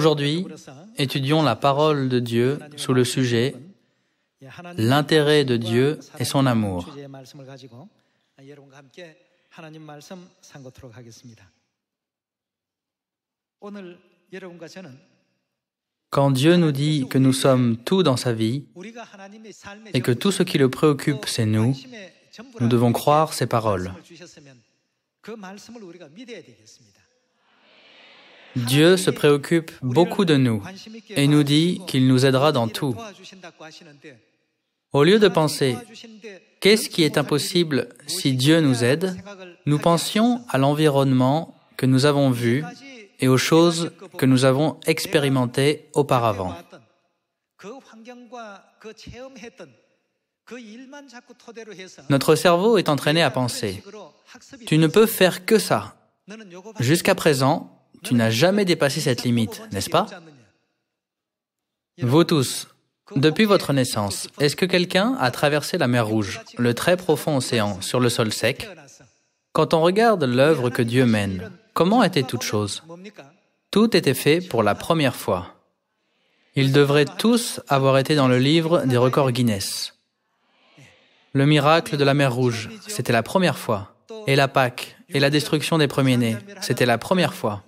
Aujourd'hui, étudions la parole de Dieu sous le sujet L'intérêt de Dieu et son amour. Quand Dieu nous dit que nous sommes tout dans sa vie et que tout ce qui le préoccupe, c'est nous, nous devons croire ses paroles. Dieu se préoccupe beaucoup de nous et nous dit qu'il nous aidera dans tout. Au lieu de penser qu'est-ce qui est impossible si Dieu nous aide, nous pensions à l'environnement que nous avons vu et aux choses que nous avons expérimentées auparavant. Notre cerveau est entraîné à penser, tu ne peux faire que ça. Jusqu'à présent, tu n'as jamais dépassé cette limite, n'est-ce pas Vous tous, depuis votre naissance, est-ce que quelqu'un a traversé la mer Rouge, le très profond océan, sur le sol sec Quand on regarde l'œuvre que Dieu mène, comment était toute chose Tout était fait pour la première fois. Ils devraient tous avoir été dans le livre des records Guinness. Le miracle de la mer Rouge, c'était la première fois et la Pâque et la destruction des premiers-nés. C'était la première fois.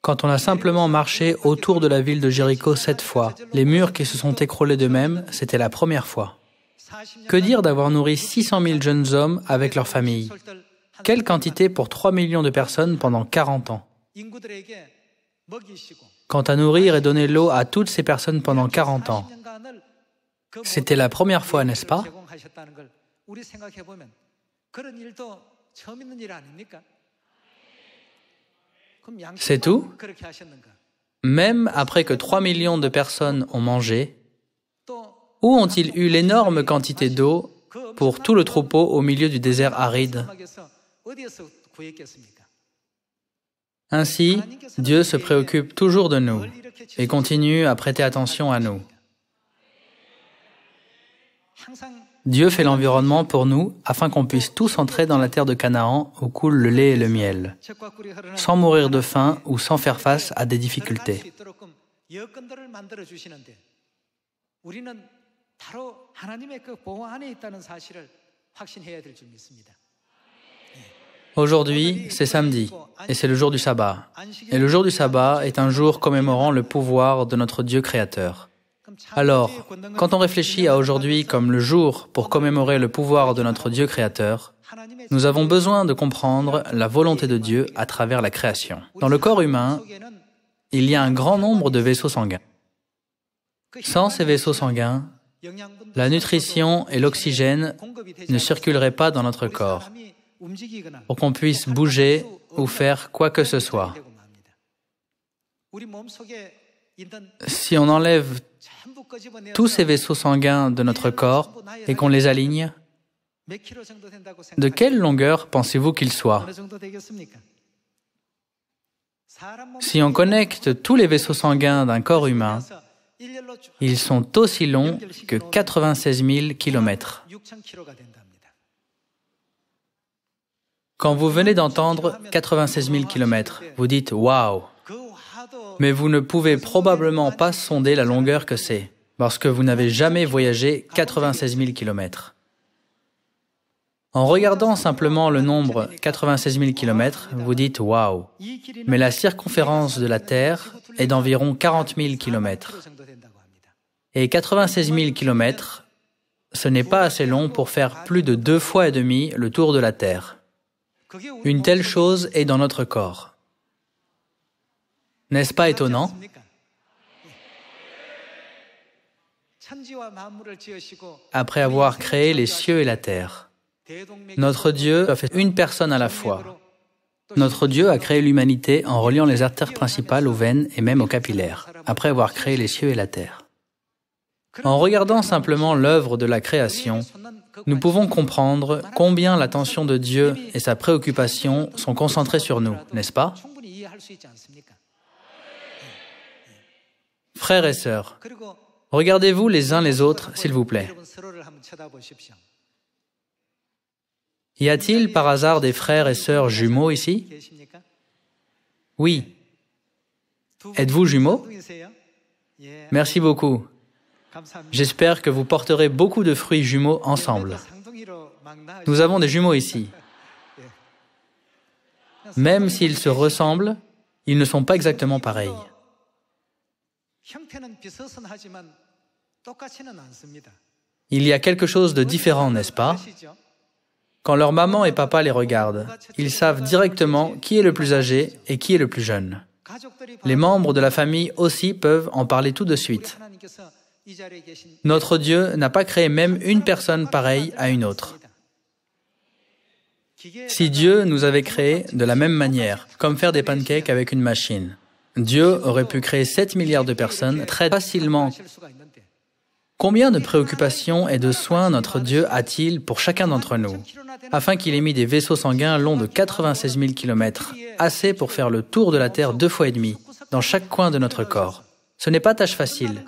Quand on a simplement marché autour de la ville de Jéricho sept fois, les murs qui se sont écroulés d'eux-mêmes, c'était la première fois. Que dire d'avoir nourri 600 000 jeunes hommes avec leurs familles Quelle quantité pour 3 millions de personnes pendant 40 ans Quant à nourrir et donner l'eau à toutes ces personnes pendant 40 ans, c'était la première fois, n'est-ce pas c'est tout Même après que 3 millions de personnes ont mangé, où ont-ils eu l'énorme quantité d'eau pour tout le troupeau au milieu du désert aride Ainsi, Dieu se préoccupe toujours de nous et continue à prêter attention à nous. Dieu fait l'environnement pour nous afin qu'on puisse tous entrer dans la terre de Canaan où coule le lait et le miel, sans mourir de faim ou sans faire face à des difficultés. Aujourd'hui, c'est samedi, et c'est le jour du sabbat. Et le jour du sabbat est un jour commémorant le pouvoir de notre Dieu créateur. Alors, quand on réfléchit à aujourd'hui comme le jour pour commémorer le pouvoir de notre Dieu créateur, nous avons besoin de comprendre la volonté de Dieu à travers la création. Dans le corps humain, il y a un grand nombre de vaisseaux sanguins. Sans ces vaisseaux sanguins, la nutrition et l'oxygène ne circuleraient pas dans notre corps pour qu'on puisse bouger ou faire quoi que ce soit. Si on enlève tous ces vaisseaux sanguins de notre corps et qu'on les aligne, de quelle longueur pensez-vous qu'ils soient Si on connecte tous les vaisseaux sanguins d'un corps humain, ils sont aussi longs que 96 000 km. Quand vous venez d'entendre 96 000 km, vous dites Waouh mais vous ne pouvez probablement pas sonder la longueur que c'est, parce que vous n'avez jamais voyagé 96 000 km. En regardant simplement le nombre 96 000 km, vous dites waouh, mais la circonférence de la Terre est d'environ 40 000 km. Et 96 000 km, ce n'est pas assez long pour faire plus de deux fois et demi le tour de la Terre. Une telle chose est dans notre corps. N'est-ce pas étonnant Après avoir créé les cieux et la terre, notre Dieu a fait une personne à la fois. Notre Dieu a créé l'humanité en reliant les artères principales aux veines et même aux capillaires, après avoir créé les cieux et la terre. En regardant simplement l'œuvre de la création, nous pouvons comprendre combien l'attention de Dieu et sa préoccupation sont concentrées sur nous, n'est-ce pas Frères et sœurs, regardez-vous les uns les autres, s'il vous plaît. Y a-t-il par hasard des frères et sœurs jumeaux ici Oui. Êtes-vous jumeaux Merci beaucoup. J'espère que vous porterez beaucoup de fruits jumeaux ensemble. Nous avons des jumeaux ici. Même s'ils se ressemblent, ils ne sont pas exactement pareils. Il y a quelque chose de différent, n'est-ce pas Quand leur maman et papa les regardent, ils savent directement qui est le plus âgé et qui est le plus jeune. Les membres de la famille aussi peuvent en parler tout de suite. Notre Dieu n'a pas créé même une personne pareille à une autre. Si Dieu nous avait créés de la même manière, comme faire des pancakes avec une machine, Dieu aurait pu créer 7 milliards de personnes très facilement. Combien de préoccupations et de soins notre Dieu a-t-il pour chacun d'entre nous Afin qu'il ait mis des vaisseaux sanguins longs de 96 000 km, assez pour faire le tour de la Terre deux fois et demi, dans chaque coin de notre corps. Ce n'est pas tâche facile.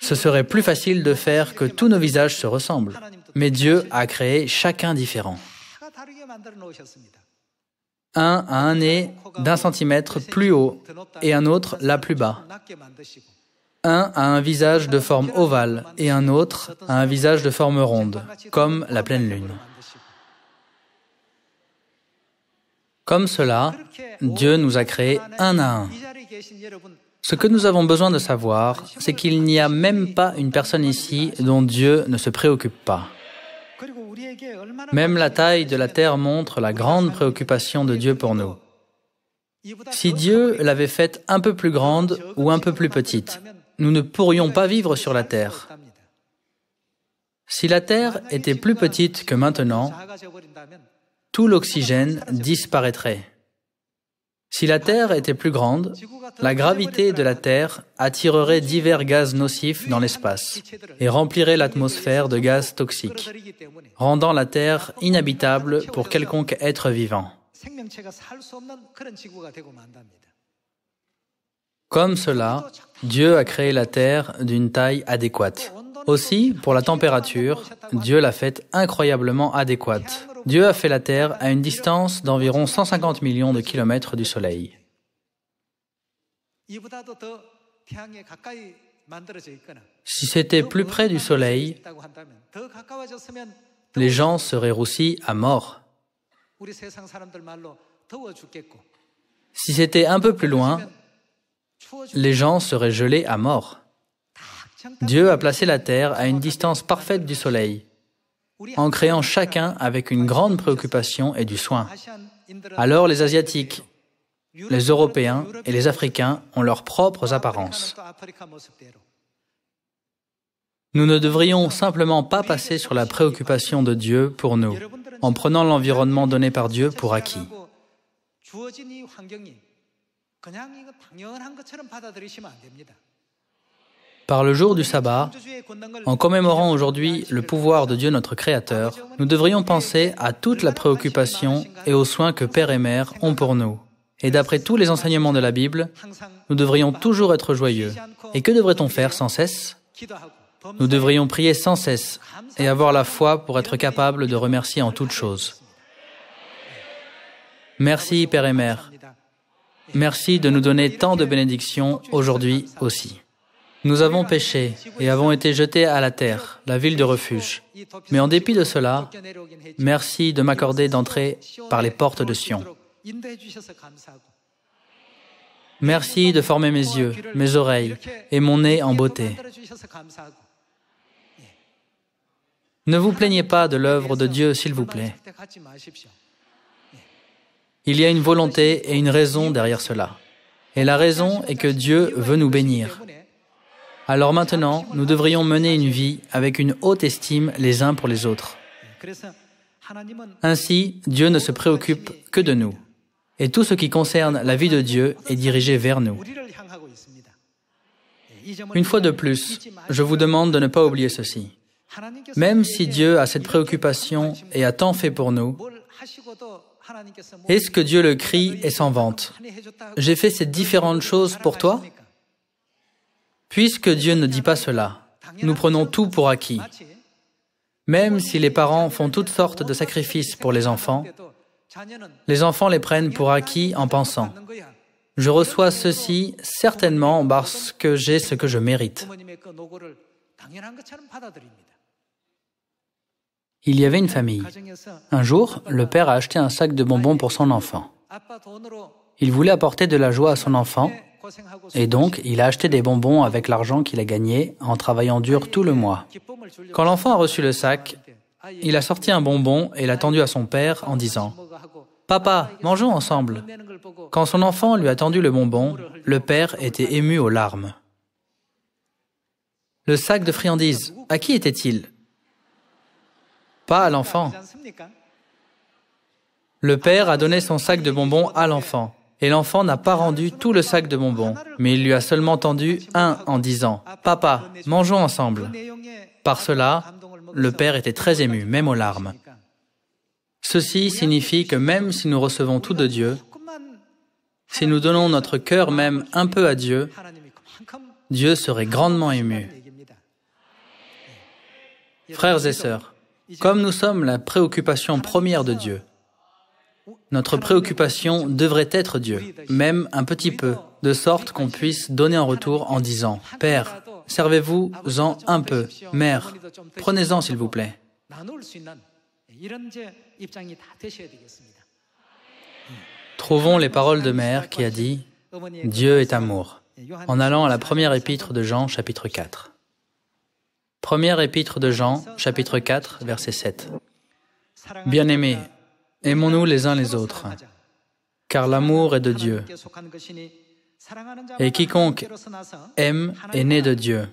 Ce serait plus facile de faire que tous nos visages se ressemblent. Mais Dieu a créé chacun différent un à un nez d'un centimètre plus haut et un autre là plus bas. Un a un visage de forme ovale et un autre a un visage de forme ronde, comme la pleine lune. Comme cela, Dieu nous a créés un à un. Ce que nous avons besoin de savoir, c'est qu'il n'y a même pas une personne ici dont Dieu ne se préoccupe pas. Même la taille de la terre montre la grande préoccupation de Dieu pour nous. Si Dieu l'avait faite un peu plus grande ou un peu plus petite, nous ne pourrions pas vivre sur la terre. Si la terre était plus petite que maintenant, tout l'oxygène disparaîtrait. Si la Terre était plus grande, la gravité de la Terre attirerait divers gaz nocifs dans l'espace et remplirait l'atmosphère de gaz toxiques, rendant la Terre inhabitable pour quelconque être vivant. Comme cela, Dieu a créé la Terre d'une taille adéquate. Aussi, pour la température, Dieu l'a faite incroyablement adéquate. Dieu a fait la Terre à une distance d'environ 150 millions de kilomètres du Soleil. Si c'était plus près du Soleil, les gens seraient roussis à mort. Si c'était un peu plus loin, les gens seraient gelés à mort. Dieu a placé la Terre à une distance parfaite du Soleil en créant chacun avec une grande préoccupation et du soin. Alors les Asiatiques, les Européens et les Africains ont leurs propres apparences. Nous ne devrions simplement pas passer sur la préoccupation de Dieu pour nous, en prenant l'environnement donné par Dieu pour acquis. Par le jour du sabbat, en commémorant aujourd'hui le pouvoir de Dieu notre Créateur, nous devrions penser à toute la préoccupation et aux soins que Père et Mère ont pour nous. Et d'après tous les enseignements de la Bible, nous devrions toujours être joyeux. Et que devrait-on faire sans cesse Nous devrions prier sans cesse et avoir la foi pour être capable de remercier en toutes choses. Merci Père et Mère. Merci de nous donner tant de bénédictions aujourd'hui aussi. Nous avons péché et avons été jetés à la terre, la ville de refuge. Mais en dépit de cela, merci de m'accorder d'entrer par les portes de Sion. Merci de former mes yeux, mes oreilles et mon nez en beauté. Ne vous plaignez pas de l'œuvre de Dieu, s'il vous plaît. Il y a une volonté et une raison derrière cela. Et la raison est que Dieu veut nous bénir. Alors maintenant, nous devrions mener une vie avec une haute estime les uns pour les autres. Ainsi, Dieu ne se préoccupe que de nous. Et tout ce qui concerne la vie de Dieu est dirigé vers nous. Une fois de plus, je vous demande de ne pas oublier ceci. Même si Dieu a cette préoccupation et a tant fait pour nous, est-ce que Dieu le crie et s'en vante J'ai fait ces différentes choses pour toi Puisque Dieu ne dit pas cela, nous prenons tout pour acquis. Même si les parents font toutes sortes de sacrifices pour les enfants, les enfants les prennent pour acquis en pensant ⁇ Je reçois ceci certainement parce que j'ai ce que je mérite ⁇ Il y avait une famille. Un jour, le père a acheté un sac de bonbons pour son enfant. Il voulait apporter de la joie à son enfant et donc, il a acheté des bonbons avec l'argent qu'il a gagné en travaillant dur tout le mois. Quand l'enfant a reçu le sac, il a sorti un bonbon et l'a tendu à son père en disant ⁇ Papa, mangeons ensemble ⁇ Quand son enfant lui a tendu le bonbon, le père était ému aux larmes. Le sac de friandises, à qui était-il Pas à l'enfant. Le père a donné son sac de bonbons à l'enfant et l'enfant n'a pas rendu tout le sac de bonbons, mais il lui a seulement tendu un en disant ⁇ Papa, mangeons ensemble !⁇ Par cela, le père était très ému, même aux larmes. Ceci signifie que même si nous recevons tout de Dieu, si nous donnons notre cœur même un peu à Dieu, Dieu serait grandement ému. Frères et sœurs, comme nous sommes la préoccupation première de Dieu, notre préoccupation devrait être Dieu, même un petit peu, de sorte qu'on puisse donner en retour en disant, Père, servez-vous-en un peu, Mère, prenez-en s'il vous plaît. Trouvons les paroles de Mère qui a dit, Dieu est amour, en allant à la première épître de Jean chapitre 4. Première épître de Jean chapitre 4 verset 7. Bien-aimés, Aimons-nous les uns les autres, car l'amour est de Dieu. Et quiconque aime est né de Dieu.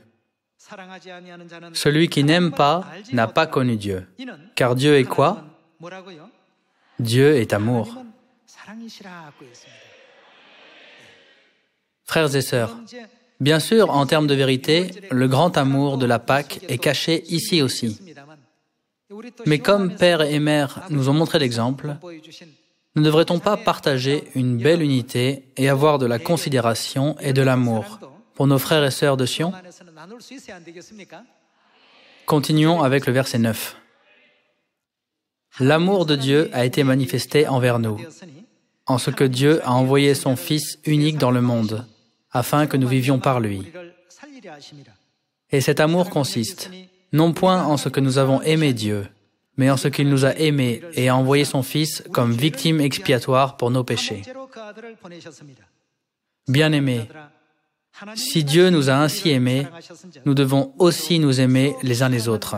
Celui qui n'aime pas n'a pas connu Dieu. Car Dieu est quoi Dieu est amour. Frères et sœurs, bien sûr, en termes de vérité, le grand amour de la Pâque est caché ici aussi. Mais comme père et mère nous ont montré l'exemple, ne devrait-on pas partager une belle unité et avoir de la considération et de l'amour pour nos frères et sœurs de Sion Continuons avec le verset 9. L'amour de Dieu a été manifesté envers nous, en ce que Dieu a envoyé son Fils unique dans le monde, afin que nous vivions par lui. Et cet amour consiste non point en ce que nous avons aimé Dieu, mais en ce qu'il nous a aimés et a envoyé son Fils comme victime expiatoire pour nos péchés. Bien-aimés, si Dieu nous a ainsi aimés, nous devons aussi nous aimer les uns les autres.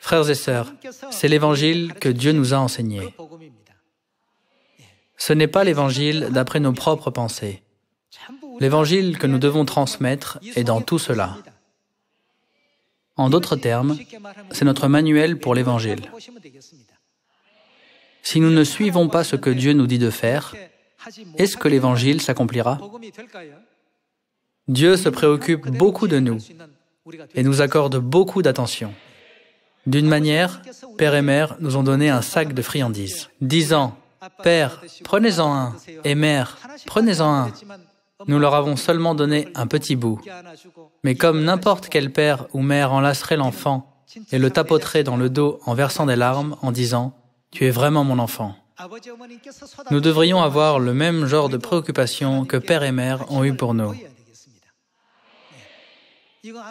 Frères et sœurs, c'est l'évangile que Dieu nous a enseigné. Ce n'est pas l'évangile d'après nos propres pensées. L'évangile que nous devons transmettre est dans tout cela. En d'autres termes, c'est notre manuel pour l'évangile. Si nous ne suivons pas ce que Dieu nous dit de faire, est-ce que l'évangile s'accomplira Dieu se préoccupe beaucoup de nous et nous accorde beaucoup d'attention. D'une manière, père et mère nous ont donné un sac de friandises, disant, Père, prenez-en un, et mère, prenez-en un, nous leur avons seulement donné un petit bout. Mais comme n'importe quel père ou mère enlacerait l'enfant et le tapoterait dans le dos en versant des larmes, en disant ⁇ Tu es vraiment mon enfant ⁇ nous devrions avoir le même genre de préoccupation que père et mère ont eu pour nous.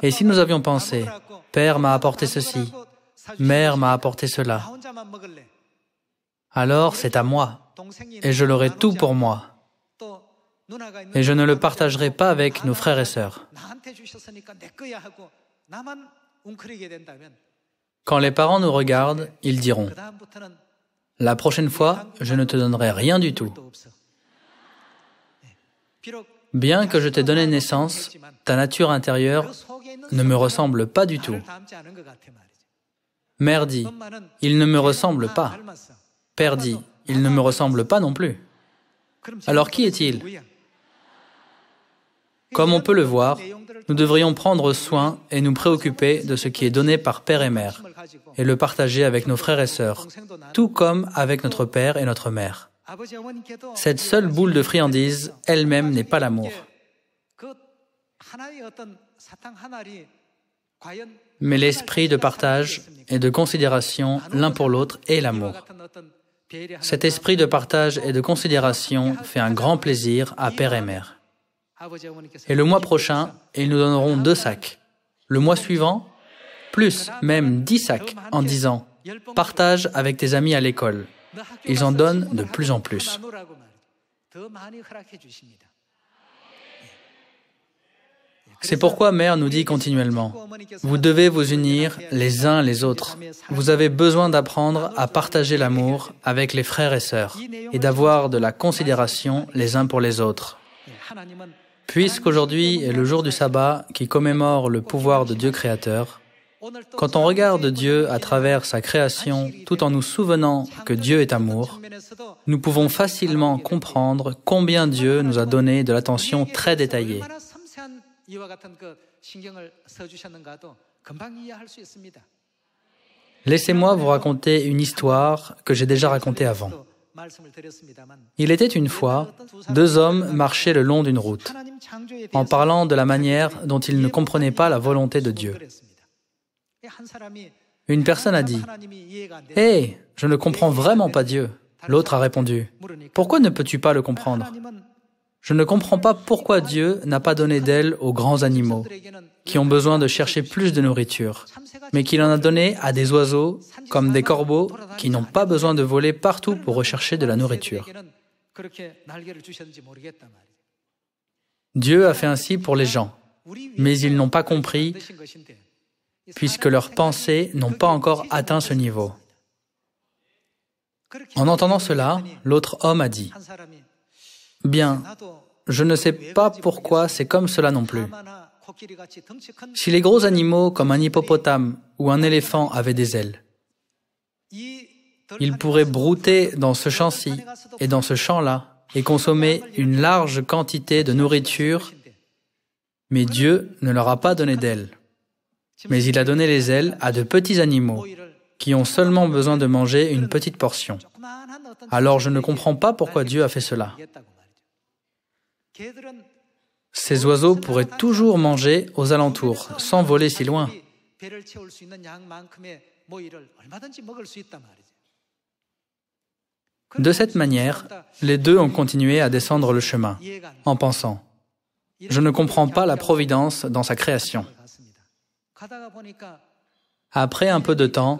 Et si nous avions pensé ⁇ Père m'a apporté ceci, mère m'a apporté cela ⁇ alors c'est à moi, et je l'aurai tout pour moi. Et je ne le partagerai pas avec nos frères et sœurs. Quand les parents nous regardent, ils diront ⁇ La prochaine fois, je ne te donnerai rien du tout ⁇ Bien que je t'ai donné naissance, ta nature intérieure ne me ressemble pas du tout. Mère dit, il ne me ressemble pas. Père dit, il ne me ressemble pas non plus. Alors qui est-il comme on peut le voir, nous devrions prendre soin et nous préoccuper de ce qui est donné par Père et Mère, et le partager avec nos frères et sœurs, tout comme avec notre Père et notre Mère. Cette seule boule de friandise, elle-même, n'est pas l'amour. Mais l'esprit de partage et de considération l'un pour l'autre est l'amour. Cet esprit de partage et de considération fait un grand plaisir à Père et Mère. Et le mois prochain, ils nous donneront deux sacs. Le mois suivant, plus, même dix sacs, en disant ⁇ Partage avec tes amis à l'école ⁇ Ils en donnent de plus en plus. C'est pourquoi Mère nous dit continuellement, vous devez vous unir les uns les autres. Vous avez besoin d'apprendre à partager l'amour avec les frères et sœurs et d'avoir de la considération les uns pour les autres. Puisqu'aujourd'hui est le jour du sabbat qui commémore le pouvoir de Dieu créateur, quand on regarde Dieu à travers sa création tout en nous souvenant que Dieu est amour, nous pouvons facilement comprendre combien Dieu nous a donné de l'attention très détaillée. Laissez-moi vous raconter une histoire que j'ai déjà racontée avant. Il était une fois, deux hommes marchaient le long d'une route, en parlant de la manière dont ils ne comprenaient pas la volonté de Dieu. Une personne a dit Hé, je ne comprends vraiment pas Dieu. L'autre a répondu Pourquoi ne peux-tu pas le comprendre je ne comprends pas pourquoi Dieu n'a pas donné d'ailes aux grands animaux, qui ont besoin de chercher plus de nourriture, mais qu'il en a donné à des oiseaux, comme des corbeaux, qui n'ont pas besoin de voler partout pour rechercher de la nourriture. Dieu a fait ainsi pour les gens, mais ils n'ont pas compris, puisque leurs pensées n'ont pas encore atteint ce niveau. En entendant cela, l'autre homme a dit, Bien, je ne sais pas pourquoi c'est comme cela non plus. Si les gros animaux comme un hippopotame ou un éléphant avaient des ailes, ils pourraient brouter dans ce champ-ci et dans ce champ-là et consommer une large quantité de nourriture, mais Dieu ne leur a pas donné d'ailes. Mais il a donné les ailes à de petits animaux qui ont seulement besoin de manger une petite portion. Alors je ne comprends pas pourquoi Dieu a fait cela. Ces oiseaux pourraient toujours manger aux alentours, sans voler si loin. De cette manière, les deux ont continué à descendre le chemin, en pensant ⁇ Je ne comprends pas la providence dans sa création ⁇ Après un peu de temps,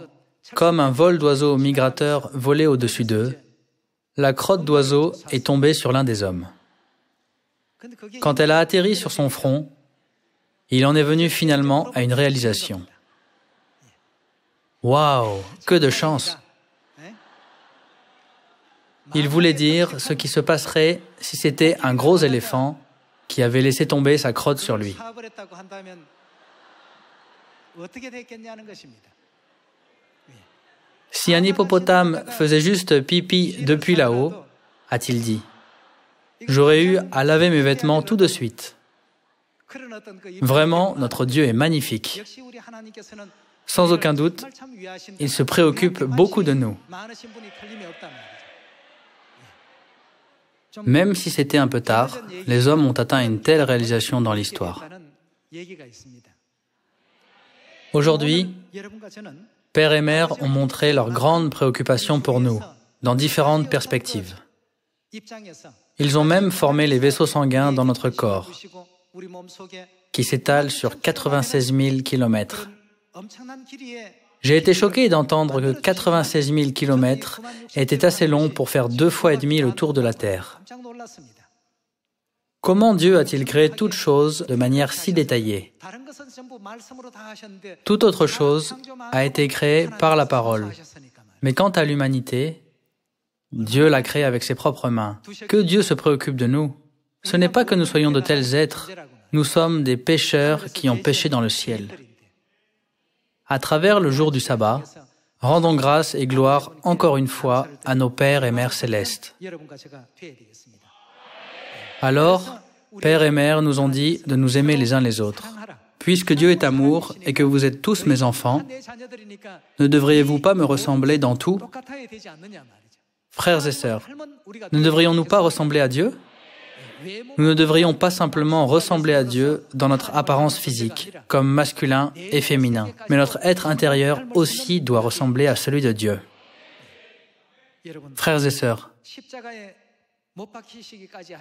comme un vol d'oiseaux migrateurs volait au-dessus d'eux, la crotte d'oiseau est tombée sur l'un des hommes. Quand elle a atterri sur son front, il en est venu finalement à une réalisation. Waouh, que de chance Il voulait dire ce qui se passerait si c'était un gros éléphant qui avait laissé tomber sa crotte sur lui. Si un hippopotame faisait juste pipi depuis là-haut, a-t-il dit, j'aurais eu à laver mes vêtements tout de suite. Vraiment, notre Dieu est magnifique. Sans aucun doute, il se préoccupe beaucoup de nous. Même si c'était un peu tard, les hommes ont atteint une telle réalisation dans l'histoire. Aujourd'hui, père et mère ont montré leur grande préoccupation pour nous, dans différentes perspectives. Ils ont même formé les vaisseaux sanguins dans notre corps, qui s'étalent sur 96 000 kilomètres. J'ai été choqué d'entendre que 96 000 km était assez long pour faire deux fois et demi le tour de la Terre. Comment Dieu a-t-il créé toute chose de manière si détaillée Toute autre chose a été créée par la parole. Mais quant à l'humanité, Dieu l'a créé avec ses propres mains. Que Dieu se préoccupe de nous. Ce n'est pas que nous soyons de tels êtres. Nous sommes des pécheurs qui ont péché dans le ciel. À travers le jour du sabbat, rendons grâce et gloire encore une fois à nos pères et mères célestes. Alors, Père et Mère nous ont dit de nous aimer les uns les autres. Puisque Dieu est amour et que vous êtes tous mes enfants, ne devriez-vous pas me ressembler dans tout Frères et sœurs, ne devrions-nous pas ressembler à Dieu Nous ne devrions pas simplement ressembler à Dieu dans notre apparence physique, comme masculin et féminin, mais notre être intérieur aussi doit ressembler à celui de Dieu. Frères et sœurs,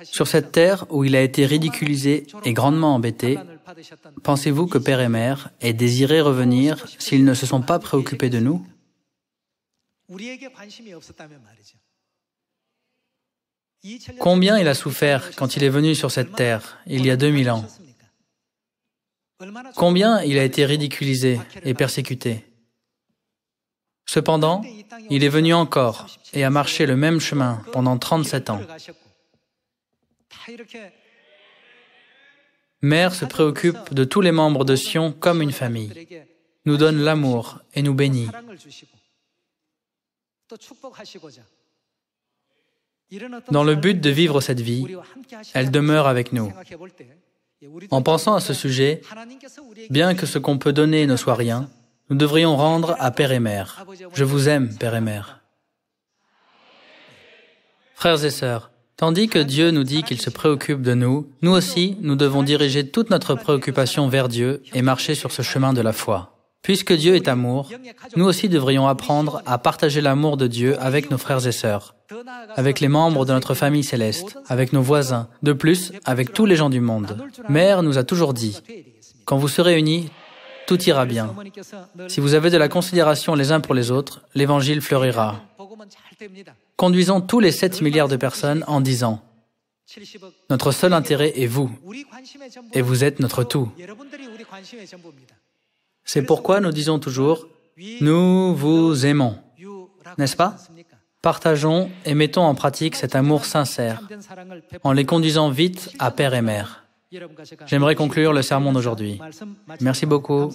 sur cette terre où il a été ridiculisé et grandement embêté, pensez-vous que Père et Mère aient désiré revenir s'ils ne se sont pas préoccupés de nous Combien il a souffert quand il est venu sur cette terre, il y a 2000 ans Combien il a été ridiculisé et persécuté Cependant, il est venu encore et a marché le même chemin pendant 37 ans. Mère se préoccupe de tous les membres de Sion comme une famille, nous donne l'amour et nous bénit. Dans le but de vivre cette vie, elle demeure avec nous. En pensant à ce sujet, bien que ce qu'on peut donner ne soit rien, nous devrions rendre à Père et Mère. Je vous aime, Père et Mère. Frères et sœurs, tandis que Dieu nous dit qu'il se préoccupe de nous, nous aussi, nous devons diriger toute notre préoccupation vers Dieu et marcher sur ce chemin de la foi. Puisque Dieu est amour, nous aussi devrions apprendre à partager l'amour de Dieu avec nos frères et sœurs, avec les membres de notre famille céleste, avec nos voisins, de plus, avec tous les gens du monde. Mère nous a toujours dit, quand vous serez unis, tout ira bien. Si vous avez de la considération les uns pour les autres, l'Évangile fleurira. Conduisons tous les 7 milliards de personnes en disant, notre seul intérêt est vous, et vous êtes notre tout. C'est pourquoi nous disons toujours, nous vous aimons, n'est-ce pas Partageons et mettons en pratique cet amour sincère en les conduisant vite à père et mère. J'aimerais conclure le sermon d'aujourd'hui. Merci beaucoup.